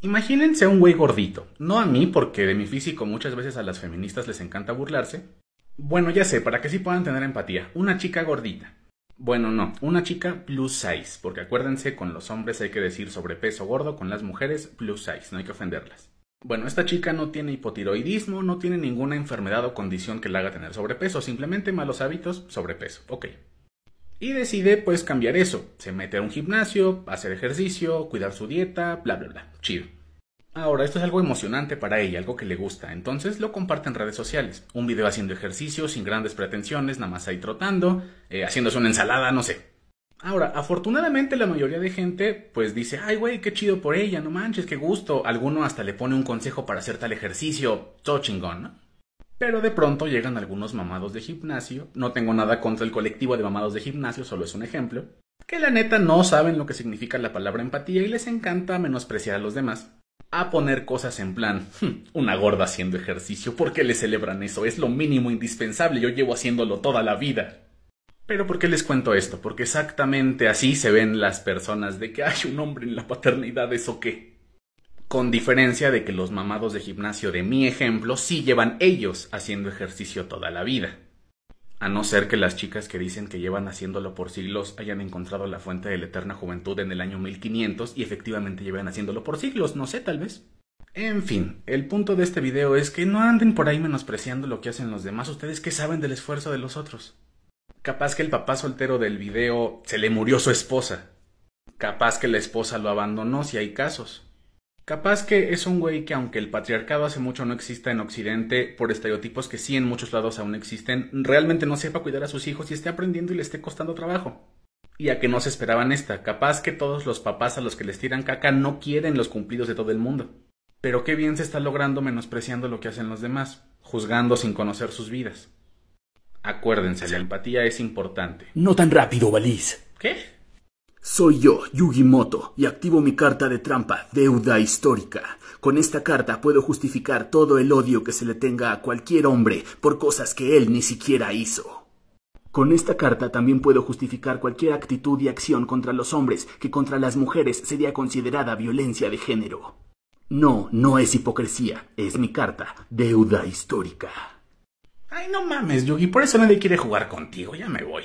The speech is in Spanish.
Imagínense un güey gordito, no a mí porque de mi físico muchas veces a las feministas les encanta burlarse. Bueno, ya sé, para que sí puedan tener empatía, una chica gordita. Bueno, no, una chica plus size, porque acuérdense, con los hombres hay que decir sobrepeso gordo, con las mujeres plus size, no hay que ofenderlas. Bueno, esta chica no tiene hipotiroidismo, no tiene ninguna enfermedad o condición que la haga tener sobrepeso, simplemente malos hábitos, sobrepeso. Ok, y decide pues cambiar eso. Se mete a un gimnasio, hacer ejercicio, cuidar su dieta, bla, bla, bla. Chido. Ahora, esto es algo emocionante para ella, algo que le gusta, entonces lo comparte en redes sociales. Un video haciendo ejercicio, sin grandes pretensiones, nada más ahí trotando, eh, haciéndose una ensalada, no sé. Ahora, afortunadamente la mayoría de gente pues dice, ay güey, qué chido por ella, no manches, qué gusto. Alguno hasta le pone un consejo para hacer tal ejercicio, chingón, ¿no? Pero de pronto llegan algunos mamados de gimnasio. No tengo nada contra el colectivo de mamados de gimnasio, solo es un ejemplo. Que la neta no saben lo que significa la palabra empatía y les encanta menospreciar a los demás. A poner cosas en plan, hmm, una gorda haciendo ejercicio, ¿por qué le celebran eso? Es lo mínimo indispensable, yo llevo haciéndolo toda la vida. Pero ¿por qué les cuento esto? Porque exactamente así se ven las personas de que hay un hombre en la paternidad, ¿eso qué? Con diferencia de que los mamados de gimnasio de mi ejemplo sí llevan ellos haciendo ejercicio toda la vida. A no ser que las chicas que dicen que llevan haciéndolo por siglos hayan encontrado la fuente de la eterna juventud en el año 1500 y efectivamente llevan haciéndolo por siglos, no sé, tal vez. En fin, el punto de este video es que no anden por ahí menospreciando lo que hacen los demás, ustedes que saben del esfuerzo de los otros. Capaz que el papá soltero del video se le murió su esposa. Capaz que la esposa lo abandonó si hay casos. Capaz que es un güey que aunque el patriarcado hace mucho no exista en Occidente, por estereotipos que sí en muchos lados aún existen, realmente no sepa cuidar a sus hijos y esté aprendiendo y le esté costando trabajo. Y a que no se esperaban esta, capaz que todos los papás a los que les tiran caca no quieren los cumplidos de todo el mundo. Pero qué bien se está logrando menospreciando lo que hacen los demás, juzgando sin conocer sus vidas. Acuérdense, la empatía es importante. No tan rápido, Valís. ¿Qué? Soy yo, Yugimoto, y activo mi carta de trampa, deuda histórica. Con esta carta puedo justificar todo el odio que se le tenga a cualquier hombre por cosas que él ni siquiera hizo. Con esta carta también puedo justificar cualquier actitud y acción contra los hombres que contra las mujeres sería considerada violencia de género. No, no es hipocresía, es mi carta, deuda histórica. Ay, no mames, Yugi, por eso nadie quiere jugar contigo, ya me voy.